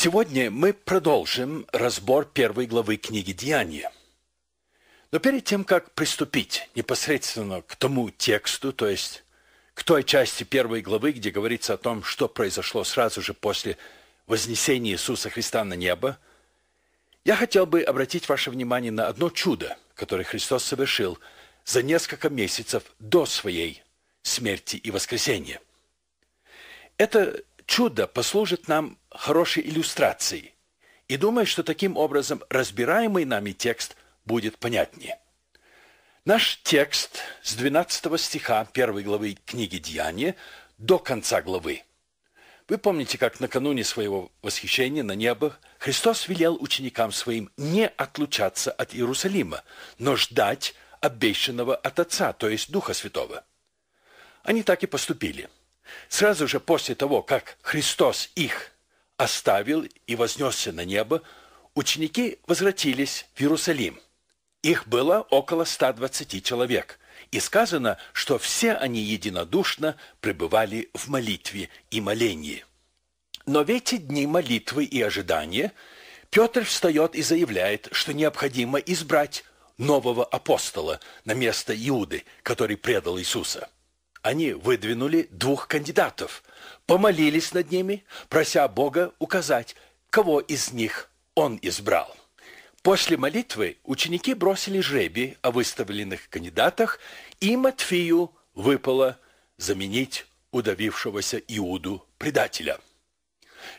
Сегодня мы продолжим разбор первой главы книги «Деяния». Но перед тем, как приступить непосредственно к тому тексту, то есть к той части первой главы, где говорится о том, что произошло сразу же после вознесения Иисуса Христа на небо, я хотел бы обратить ваше внимание на одно чудо, которое Христос совершил за несколько месяцев до своей смерти и воскресения. Это чудо послужит нам хорошей иллюстрацией. И думаю, что таким образом разбираемый нами текст будет понятнее. Наш текст с 12 стиха 1 главы книги «Деяния» до конца главы. Вы помните, как накануне своего восхищения на небо Христос велел ученикам своим не отлучаться от Иерусалима, но ждать обещанного от Отца, то есть Духа Святого. Они так и поступили – Сразу же после того, как Христос их оставил и вознесся на небо, ученики возвратились в Иерусалим. Их было около 120 человек, и сказано, что все они единодушно пребывали в молитве и молении. Но в эти дни молитвы и ожидания Петр встает и заявляет, что необходимо избрать нового апостола на место Иуды, который предал Иисуса. Они выдвинули двух кандидатов, помолились над ними, прося Бога указать, кого из них он избрал. После молитвы ученики бросили жребий о выставленных кандидатах, и Матфею выпало заменить удавившегося Иуду предателя.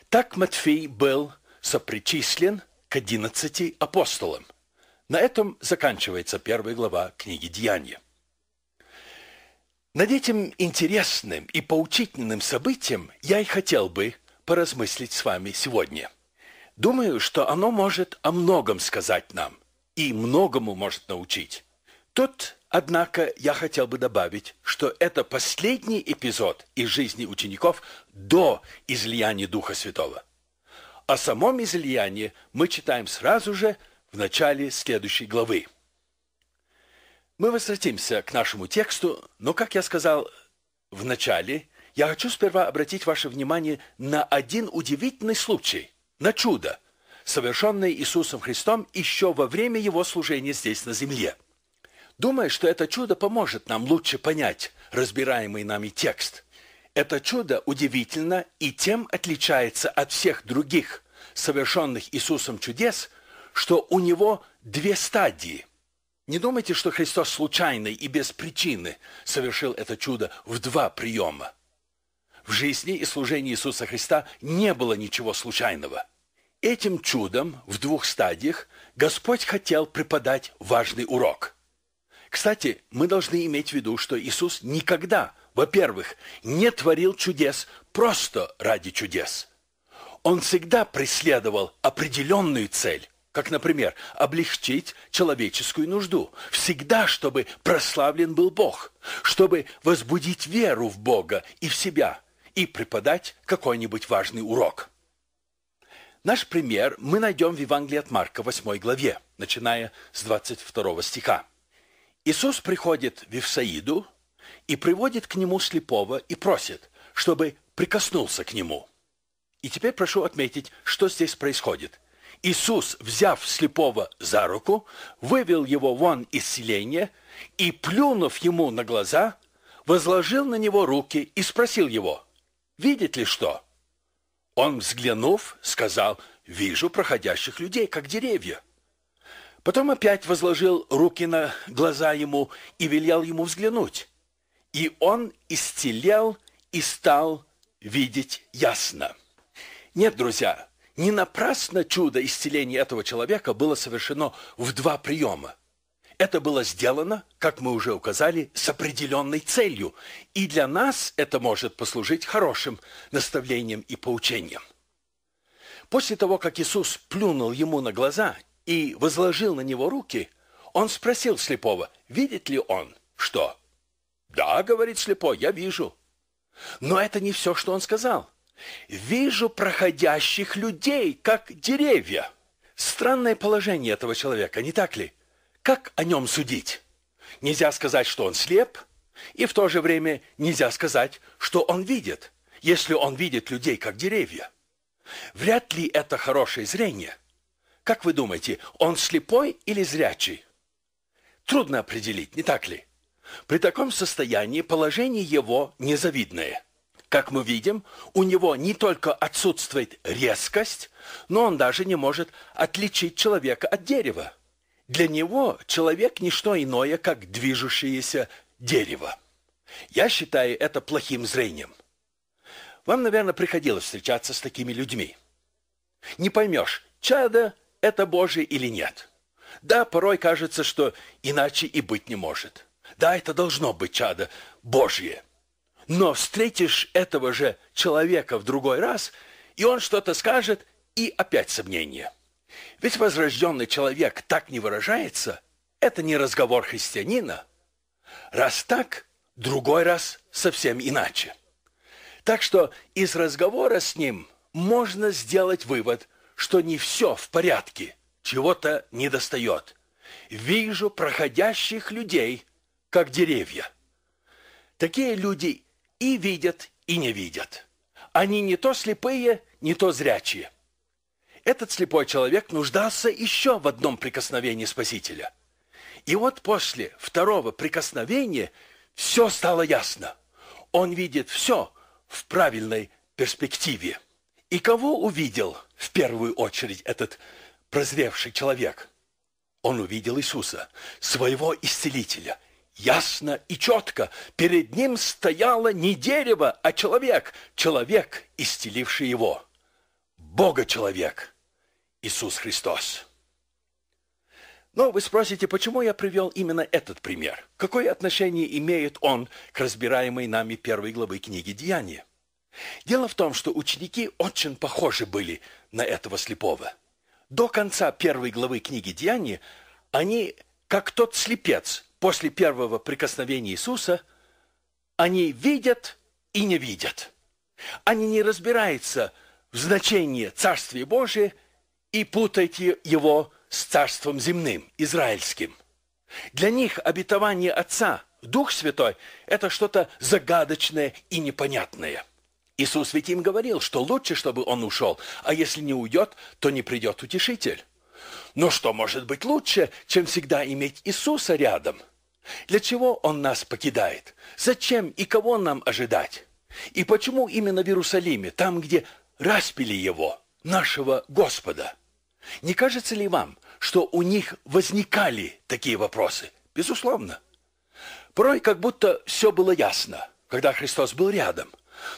Так Матфей был сопричислен к одиннадцати апостолам. На этом заканчивается первая глава книги «Деяния». Над этим интересным и поучительным событием я и хотел бы поразмыслить с вами сегодня. Думаю, что оно может о многом сказать нам и многому может научить. Тут, однако, я хотел бы добавить, что это последний эпизод из жизни учеников до излияния Духа Святого. О самом излиянии мы читаем сразу же в начале следующей главы. Мы возвратимся к нашему тексту, но, как я сказал в начале, я хочу сперва обратить ваше внимание на один удивительный случай, на чудо, совершенное Иисусом Христом еще во время Его служения здесь на земле. Думаю, что это чудо поможет нам лучше понять разбираемый нами текст. Это чудо удивительно и тем отличается от всех других совершенных Иисусом чудес, что у него две стадии. Не думайте, что Христос случайно и без причины совершил это чудо в два приема. В жизни и служении Иисуса Христа не было ничего случайного. Этим чудом в двух стадиях Господь хотел преподать важный урок. Кстати, мы должны иметь в виду, что Иисус никогда, во-первых, не творил чудес просто ради чудес. Он всегда преследовал определенную цель как, например, облегчить человеческую нужду. Всегда, чтобы прославлен был Бог, чтобы возбудить веру в Бога и в себя и преподать какой-нибудь важный урок. Наш пример мы найдем в Евангелии от Марка 8 главе, начиная с 22 стиха. Иисус приходит в Вифсаиду и приводит к нему слепого и просит, чтобы прикоснулся к нему. И теперь прошу отметить, что здесь происходит – Иисус, взяв слепого за руку, вывел его вон из селения и, плюнув ему на глаза, возложил на него руки и спросил его, «Видит ли что?» Он, взглянув, сказал, «Вижу проходящих людей, как деревья». Потом опять возложил руки на глаза ему и велел ему взглянуть. И он истелел и стал видеть ясно. Нет, друзья, не напрасно чудо исцеления этого человека было совершено в два приема. Это было сделано, как мы уже указали, с определенной целью, и для нас это может послужить хорошим наставлением и поучением. После того, как Иисус плюнул ему на глаза и возложил на него руки, он спросил слепого, видит ли он, что? «Да», — говорит слепой, — «я вижу». Но это не все, что он сказал. Вижу проходящих людей, как деревья. Странное положение этого человека, не так ли? Как о нем судить? Нельзя сказать, что он слеп, и в то же время нельзя сказать, что он видит, если он видит людей как деревья. Вряд ли это хорошее зрение. Как вы думаете, он слепой или зрячий? Трудно определить, не так ли? При таком состоянии положение его незавидное. Как мы видим, у него не только отсутствует резкость, но он даже не может отличить человека от дерева. Для него человек – ничто иное, как движущееся дерево. Я считаю это плохим зрением. Вам, наверное, приходилось встречаться с такими людьми. Не поймешь, чадо – это Божие или нет. Да, порой кажется, что иначе и быть не может. Да, это должно быть чадо Божье – но встретишь этого же человека в другой раз, и он что-то скажет, и опять сомнение. Ведь возрожденный человек так не выражается, это не разговор христианина. Раз так, другой раз совсем иначе. Так что из разговора с ним можно сделать вывод, что не все в порядке, чего-то недостает. Вижу проходящих людей, как деревья. Такие люди и видят, и не видят. Они не то слепые, не то зрячие. Этот слепой человек нуждался еще в одном прикосновении Спасителя. И вот после второго прикосновения все стало ясно. Он видит все в правильной перспективе. И кого увидел в первую очередь этот прозревший человек? Он увидел Иисуса, своего исцелителя – Ясно и четко, перед ним стояло не дерево, а человек, человек, истеливший его. Бога-человек, Иисус Христос. Но вы спросите, почему я привел именно этот пример? Какое отношение имеет он к разбираемой нами первой главы книги «Деяния»? Дело в том, что ученики очень похожи были на этого слепого. До конца первой главы книги «Деяния» они, как тот слепец, после первого прикосновения Иисуса, они видят и не видят. Они не разбираются в значении Царствия Божия и путают его с Царством земным, израильским. Для них обетование Отца, Дух Святой, это что-то загадочное и непонятное. Иисус ведь им говорил, что лучше, чтобы он ушел, а если не уйдет, то не придет утешитель. Но что может быть лучше, чем всегда иметь Иисуса рядом? Для чего Он нас покидает? Зачем и кого нам ожидать? И почему именно в Иерусалиме, там, где распили Его, нашего Господа? Не кажется ли вам, что у них возникали такие вопросы? Безусловно. Порой как будто все было ясно, когда Христос был рядом.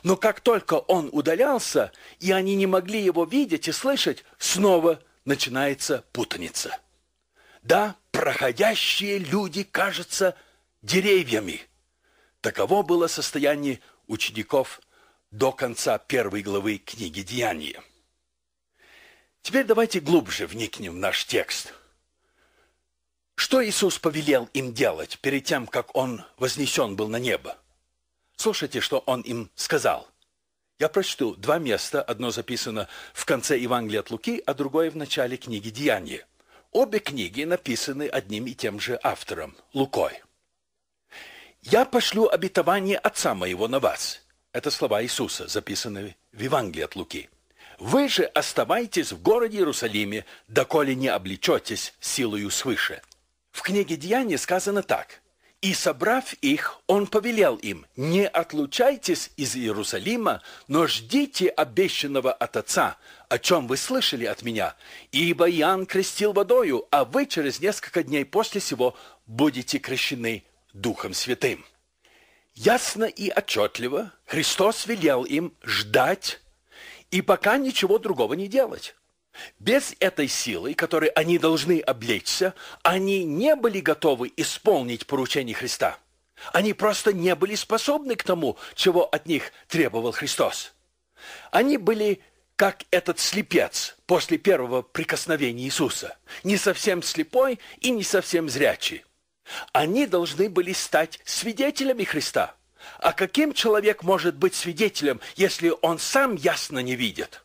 Но как только Он удалялся, и они не могли Его видеть и слышать, снова – начинается путаница. Да, проходящие люди кажутся деревьями. Таково было состояние учеников до конца первой главы книги «Деяния». Теперь давайте глубже вникнем в наш текст. Что Иисус повелел им делать перед тем, как Он вознесен был на небо? Слушайте, что Он им сказал. Я прочту два места, одно записано в конце Евангелия от Луки, а другое в начале книги Деяния. Обе книги написаны одним и тем же автором, Лукой. «Я пошлю обетование Отца моего на вас». Это слова Иисуса, записанные в Евангелии от Луки. «Вы же оставайтесь в городе Иерусалиме, доколе не облечетесь силою свыше». В книге Деяния сказано так. И, собрав их, он повелел им, не отлучайтесь из Иерусалима, но ждите обещанного от Отца, о чем вы слышали от меня. Ибо Иоанн крестил водою, а вы через несколько дней после сего будете крещены Духом Святым. Ясно и отчетливо Христос велел им ждать и пока ничего другого не делать. Без этой силы, которой они должны облечься, они не были готовы исполнить поручение Христа. Они просто не были способны к тому, чего от них требовал Христос. Они были как этот слепец после первого прикосновения Иисуса, не совсем слепой и не совсем зрячий. Они должны были стать свидетелями Христа. А каким человек может быть свидетелем, если он сам ясно не видит?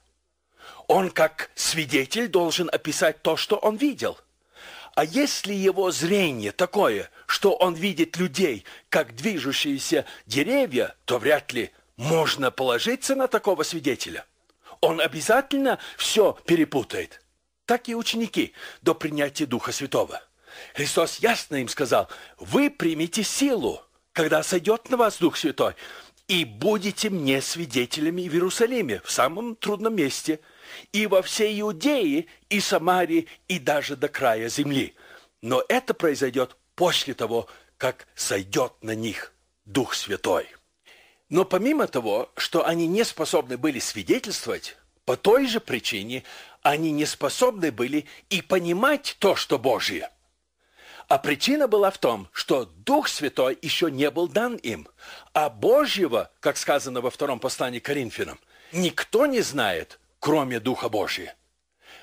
Он как свидетель должен описать то, что он видел. А если его зрение такое, что он видит людей, как движущиеся деревья, то вряд ли можно положиться на такого свидетеля. Он обязательно все перепутает. Так и ученики до принятия Духа Святого. Христос ясно им сказал, «Вы примите силу, когда сойдет на вас Дух Святой, и будете мне свидетелями в Иерусалиме, в самом трудном месте – и во всей Иудее, и Самарии и даже до края земли. Но это произойдет после того, как сойдет на них Дух Святой. Но помимо того, что они не способны были свидетельствовать, по той же причине они не способны были и понимать то, что Божье. А причина была в том, что Дух Святой еще не был дан им, а Божьего, как сказано во втором послании к Коринфянам, никто не знает, кроме Духа Божия.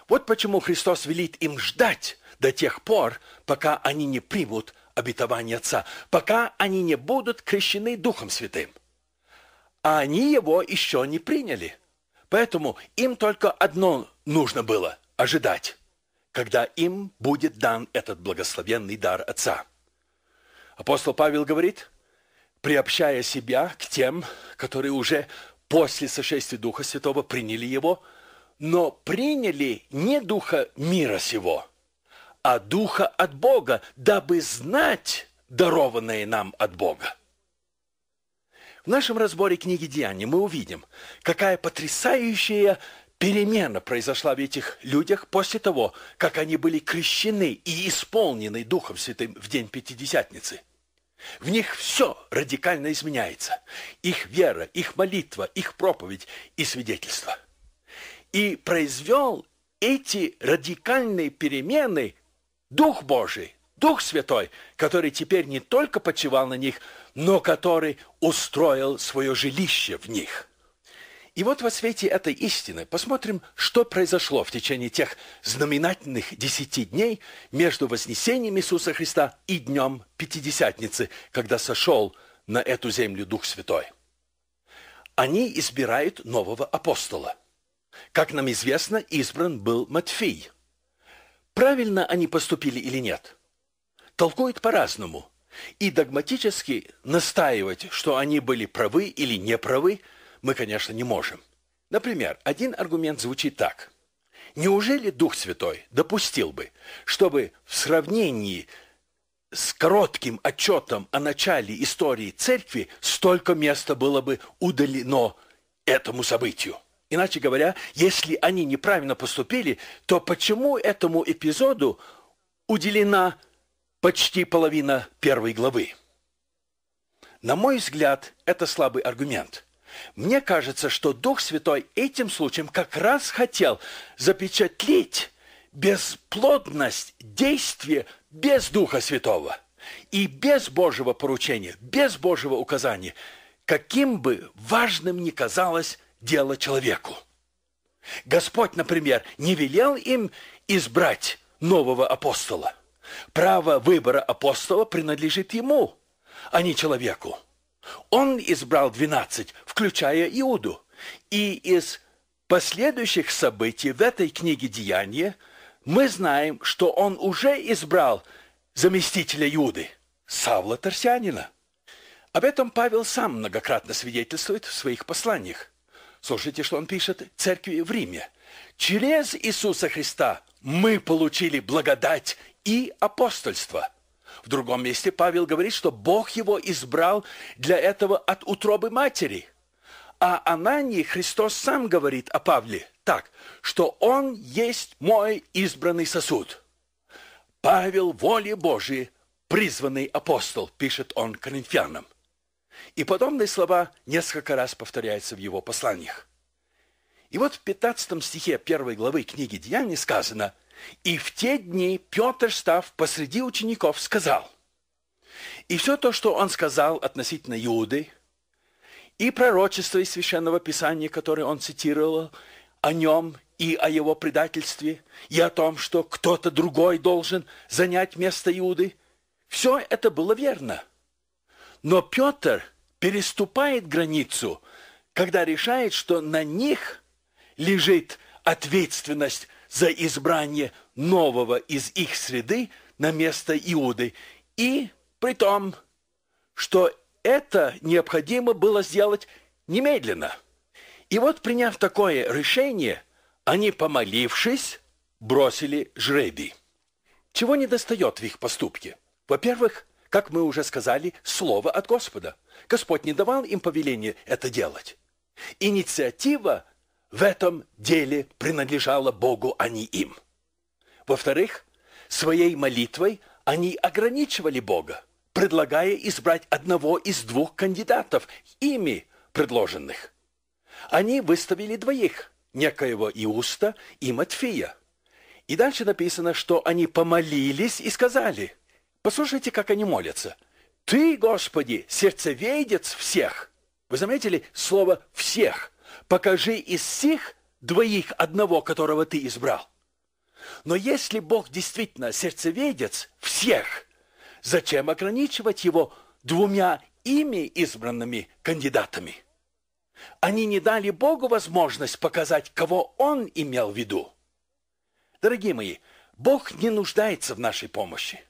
Вот почему Христос велит им ждать до тех пор, пока они не примут обетование Отца, пока они не будут крещены Духом Святым. А они его еще не приняли. Поэтому им только одно нужно было – ожидать, когда им будет дан этот благословенный дар Отца. Апостол Павел говорит, приобщая себя к тем, которые уже после сошествия Духа Святого приняли его – но приняли не духа мира сего, а духа от Бога, дабы знать дарованное нам от Бога. В нашем разборе книги Деяний мы увидим, какая потрясающая перемена произошла в этих людях после того, как они были крещены и исполнены Духом Святым в день Пятидесятницы. В них все радикально изменяется. Их вера, их молитва, их проповедь и свидетельство – и произвел эти радикальные перемены Дух Божий, Дух Святой, который теперь не только почивал на них, но который устроил свое жилище в них. И вот во свете этой истины посмотрим, что произошло в течение тех знаменательных десяти дней между Вознесением Иисуса Христа и Днем Пятидесятницы, когда сошел на эту землю Дух Святой. Они избирают нового апостола – как нам известно, избран был Матфей. Правильно они поступили или нет? Толкуют по-разному. И догматически настаивать, что они были правы или не правы, мы, конечно, не можем. Например, один аргумент звучит так. Неужели Дух Святой допустил бы, чтобы в сравнении с коротким отчетом о начале истории церкви столько места было бы удалено этому событию? Иначе говоря, если они неправильно поступили, то почему этому эпизоду уделена почти половина первой главы? На мой взгляд, это слабый аргумент. Мне кажется, что Дух Святой этим случаем как раз хотел запечатлеть бесплодность действия без Духа Святого и без Божьего поручения, без Божьего указания, каким бы важным ни казалось дело человеку. Господь, например, не велел им избрать нового апостола. Право выбора апостола принадлежит ему, а не человеку. Он избрал 12, включая Иуду. И из последующих событий в этой книге «Деяния» мы знаем, что он уже избрал заместителя Иуды, Савла Тарсянина. Об этом Павел сам многократно свидетельствует в своих посланиях. Слушайте, что он пишет церкви в Риме. «Через Иисуса Христа мы получили благодать и апостольство». В другом месте Павел говорит, что Бог его избрал для этого от утробы матери. А Анании Христос сам говорит о Павле так, что он есть мой избранный сосуд. Павел воли Божией, призванный апостол, пишет он коринфянам. И подобные слова несколько раз повторяются в его посланиях. И вот в 15 стихе первой главы книги Деяний сказано, «И в те дни Петр, став посреди учеников, сказал». И все то, что он сказал относительно Иуды, и пророчество из Священного Писания, которое он цитировал, о нем и о его предательстве, и о том, что кто-то другой должен занять место Иуды, все это было верно – но Петр переступает границу, когда решает, что на них лежит ответственность за избрание нового из их среды на место Иуды. И при том, что это необходимо было сделать немедленно. И вот, приняв такое решение, они, помолившись, бросили жребий. Чего не достает в их поступке? Во-первых, как мы уже сказали, слово от Господа. Господь не давал им повеление это делать. Инициатива в этом деле принадлежала Богу, а не им. Во-вторых, своей молитвой они ограничивали Бога, предлагая избрать одного из двух кандидатов, ими предложенных. Они выставили двоих, некоего Иуста и Матфея. И дальше написано, что они помолились и сказали – Послушайте, как они молятся. «Ты, Господи, сердцеведец всех!» Вы заметили слово «всех»? «Покажи из всех двоих одного, которого ты избрал». Но если Бог действительно сердцеведец всех, зачем ограничивать его двумя ими избранными кандидатами? Они не дали Богу возможность показать, кого Он имел в виду. Дорогие мои, Бог не нуждается в нашей помощи.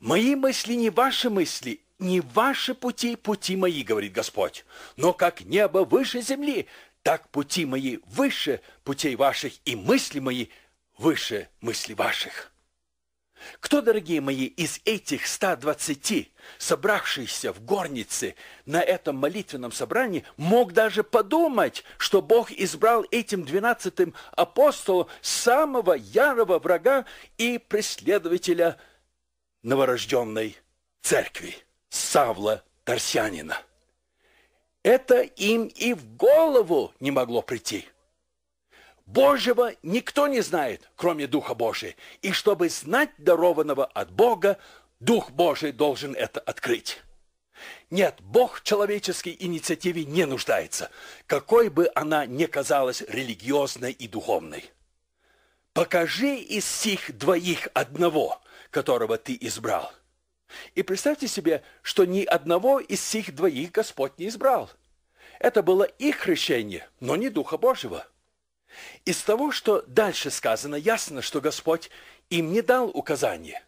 Мои мысли не ваши мысли, не ваши пути, пути мои, говорит Господь. Но как небо выше земли, так пути мои выше путей ваших, и мысли мои выше мысли ваших. Кто, дорогие мои, из этих 120, собравшихся в горнице на этом молитвенном собрании, мог даже подумать, что Бог избрал этим двенадцатым апостолом самого ярого врага и преследователя новорожденной церкви Савла Тарсянина. Это им и в голову не могло прийти. Божьего никто не знает, кроме Духа Божия. И чтобы знать дарованного от Бога, Дух Божий должен это открыть. Нет, Бог человеческой инициативе не нуждается, какой бы она ни казалась религиозной и духовной. Покажи из сих двоих одного – которого ты избрал. И представьте себе, что ни одного из сих двоих Господь не избрал. Это было их решение, но не Духа Божьего. Из того, что дальше сказано, ясно, что Господь им не дал указания.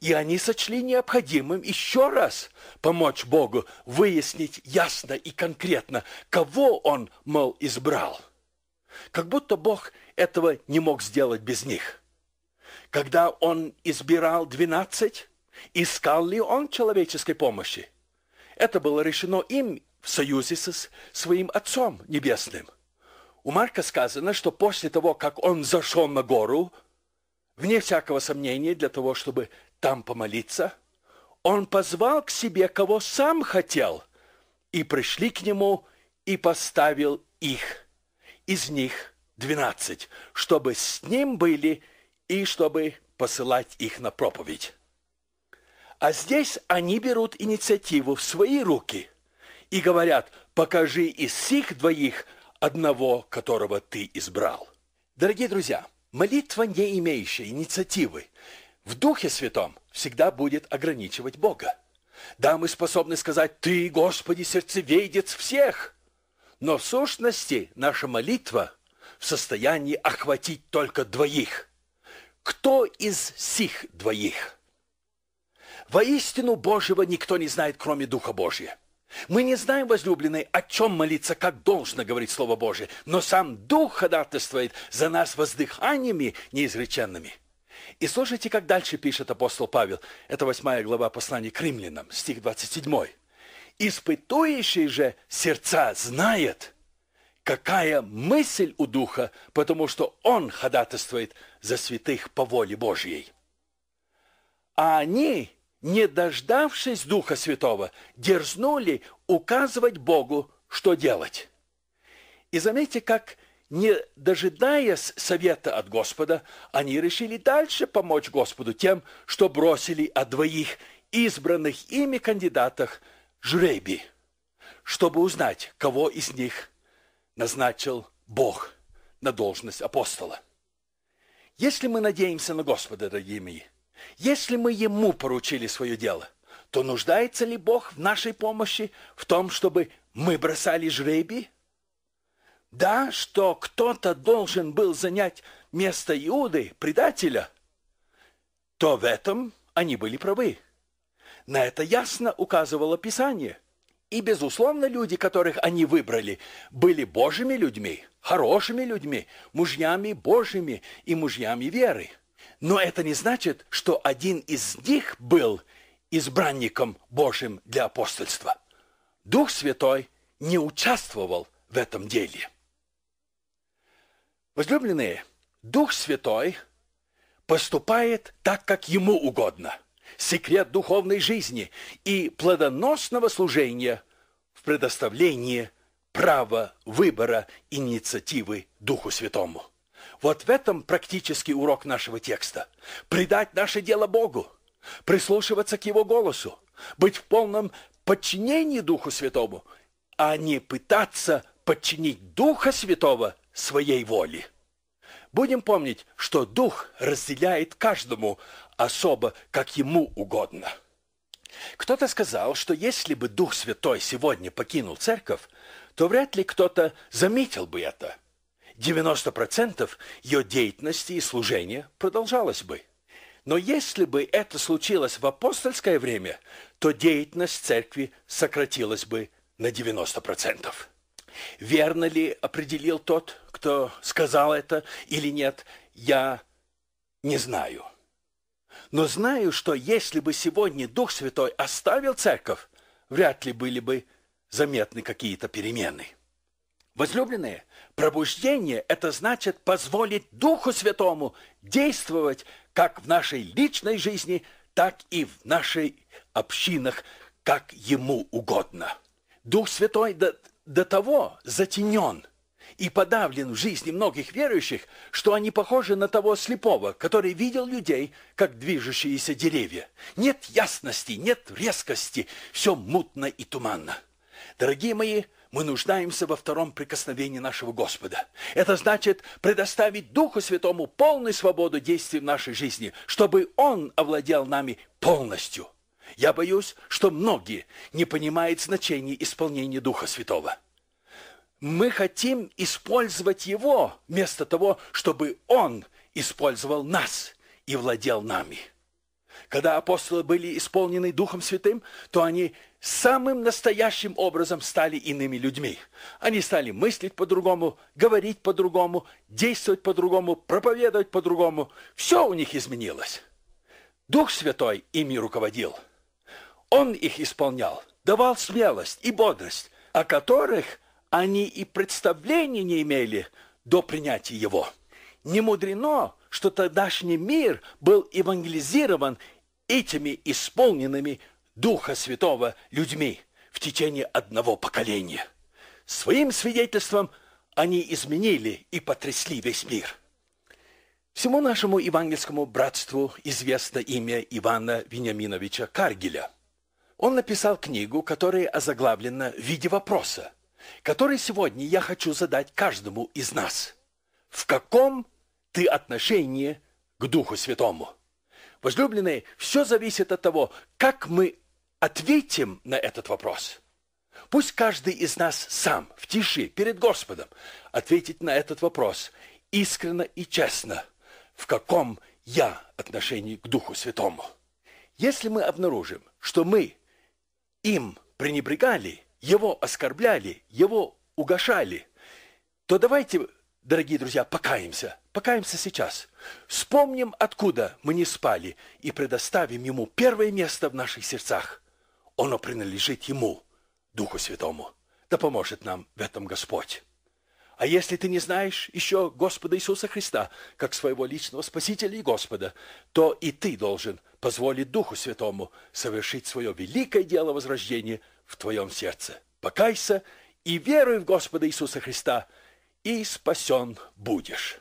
И они сочли необходимым еще раз помочь Богу выяснить ясно и конкретно, кого Он, мол, избрал. Как будто Бог этого не мог сделать без них когда он избирал 12, искал ли он человеческой помощи? Это было решено им в союзе со своим Отцом Небесным. У Марка сказано, что после того, как он зашел на гору, вне всякого сомнения, для того, чтобы там помолиться, он позвал к себе, кого сам хотел, и пришли к нему, и поставил их, из них двенадцать, чтобы с ним были и чтобы посылать их на проповедь. А здесь они берут инициативу в свои руки и говорят, покажи из сих двоих одного, которого ты избрал. Дорогие друзья, молитва, не имеющая инициативы, в Духе Святом всегда будет ограничивать Бога. Да, мы способны сказать «Ты, Господи, сердцеведец всех!» Но в сущности наша молитва в состоянии охватить только двоих – кто из сих двоих? Воистину Божьего никто не знает, кроме Духа Божия. Мы не знаем, возлюбленные, о чем молиться, как должно говорить Слово Божие, но сам Дух ходатайствует за нас воздыханиями неизреченными. И слушайте, как дальше пишет апостол Павел. Это 8 глава послания к римлянам, стих 27. «Испытующий же сердца знает, какая мысль у Духа, потому что Он ходатайствует за святых по воле Божьей. А они, не дождавшись Духа Святого, дерзнули указывать Богу, что делать. И заметьте, как, не дожидаясь совета от Господа, они решили дальше помочь Господу тем, что бросили о двоих избранных ими кандидатах жребий, чтобы узнать, кого из них назначил Бог на должность апостола. Если мы надеемся на Господа, дорогие мои, если мы Ему поручили свое дело, то нуждается ли Бог в нашей помощи, в том, чтобы мы бросали жребий? Да, что кто-то должен был занять место Иуды, предателя, то в этом они были правы. На это ясно указывало Писание – и, безусловно, люди, которых они выбрали, были божьими людьми, хорошими людьми, мужьями божьими и мужьями веры. Но это не значит, что один из них был избранником Божьим для апостольства. Дух Святой не участвовал в этом деле. Возлюбленные, Дух Святой поступает так, как Ему угодно – секрет духовной жизни и плодоносного служения в предоставлении права выбора инициативы Духу Святому. Вот в этом практический урок нашего текста. Предать наше дело Богу, прислушиваться к Его голосу, быть в полном подчинении Духу Святому, а не пытаться подчинить Духа Святого своей воле. Будем помнить, что Дух разделяет каждому особо, как ему угодно. Кто-то сказал, что если бы Дух Святой сегодня покинул церковь, то вряд ли кто-то заметил бы это. 90% ее деятельности и служения продолжалось бы. Но если бы это случилось в апостольское время, то деятельность церкви сократилась бы на 90%. Верно ли определил тот, кто сказал это или нет, я не знаю. Но знаю, что если бы сегодня Дух Святой оставил церковь, вряд ли были бы заметны какие-то перемены. Возлюбленные, пробуждение – это значит позволить Духу Святому действовать как в нашей личной жизни, так и в нашей общинах, как Ему угодно. Дух Святой до того затенен и подавлен в жизни многих верующих, что они похожи на того слепого, который видел людей, как движущиеся деревья. Нет ясности, нет резкости, все мутно и туманно. Дорогие мои, мы нуждаемся во втором прикосновении нашего Господа. Это значит предоставить Духу Святому полную свободу действий в нашей жизни, чтобы Он овладел нами полностью – я боюсь, что многие не понимают значения исполнения Духа Святого. Мы хотим использовать Его вместо того, чтобы Он использовал нас и владел нами. Когда апостолы были исполнены Духом Святым, то они самым настоящим образом стали иными людьми. Они стали мыслить по-другому, говорить по-другому, действовать по-другому, проповедовать по-другому. Все у них изменилось. Дух Святой ими руководил – он их исполнял, давал смелость и бодрость, о которых они и представления не имели до принятия его. Не мудрено, что тогдашний мир был евангелизирован этими исполненными Духа Святого людьми в течение одного поколения. Своим свидетельством они изменили и потрясли весь мир. Всему нашему евангельскому братству известно имя Ивана Вениаминовича Каргеля – он написал книгу, которая озаглавлена в виде вопроса, который сегодня я хочу задать каждому из нас. В каком ты отношении к Духу Святому? Возлюбленные, все зависит от того, как мы ответим на этот вопрос. Пусть каждый из нас сам, в тиши, перед Господом, ответит на этот вопрос искренно и честно, в каком я отношении к Духу Святому. Если мы обнаружим, что мы – им пренебрегали, его оскорбляли, его угошали, то давайте, дорогие друзья, покаемся. Покаемся сейчас. Вспомним, откуда мы не спали, и предоставим ему первое место в наших сердцах. Оно принадлежит ему, Духу Святому. Да поможет нам в этом Господь. А если ты не знаешь еще Господа Иисуса Христа, как своего личного Спасителя и Господа, то и ты должен позволить Духу Святому совершить свое великое дело возрождения в твоем сердце. Покайся и веруй в Господа Иисуса Христа, и спасен будешь».